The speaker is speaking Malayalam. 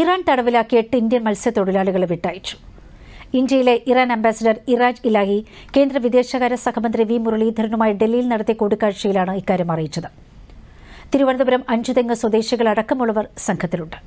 ഇറാൻ തടവിലാക്കിയ എട്ട് ഇന്ത്യൻ മത്സ്യത്തൊഴിലാളികളെ വിട്ടയച്ചു ഇന്ത്യയിലെ ഇറാൻ അംബാസിഡർ ഇറാജ് ഇലാഹി കേന്ദ്ര വിദേശകാര്യ സഹമന്ത്രി വി മുരളീധരനുമായി ഡൽഹിയിൽ നടത്തിയ കൂടിക്കാഴ്ചയിലാണ് ഇക്കാര്യം അറിയിച്ചത് തിരുവനന്തപുരം അഞ്ചുതെങ്ങ് സ്വദേശികളടക്കമുള്ളവർ സംഘത്തിലുണ്ട്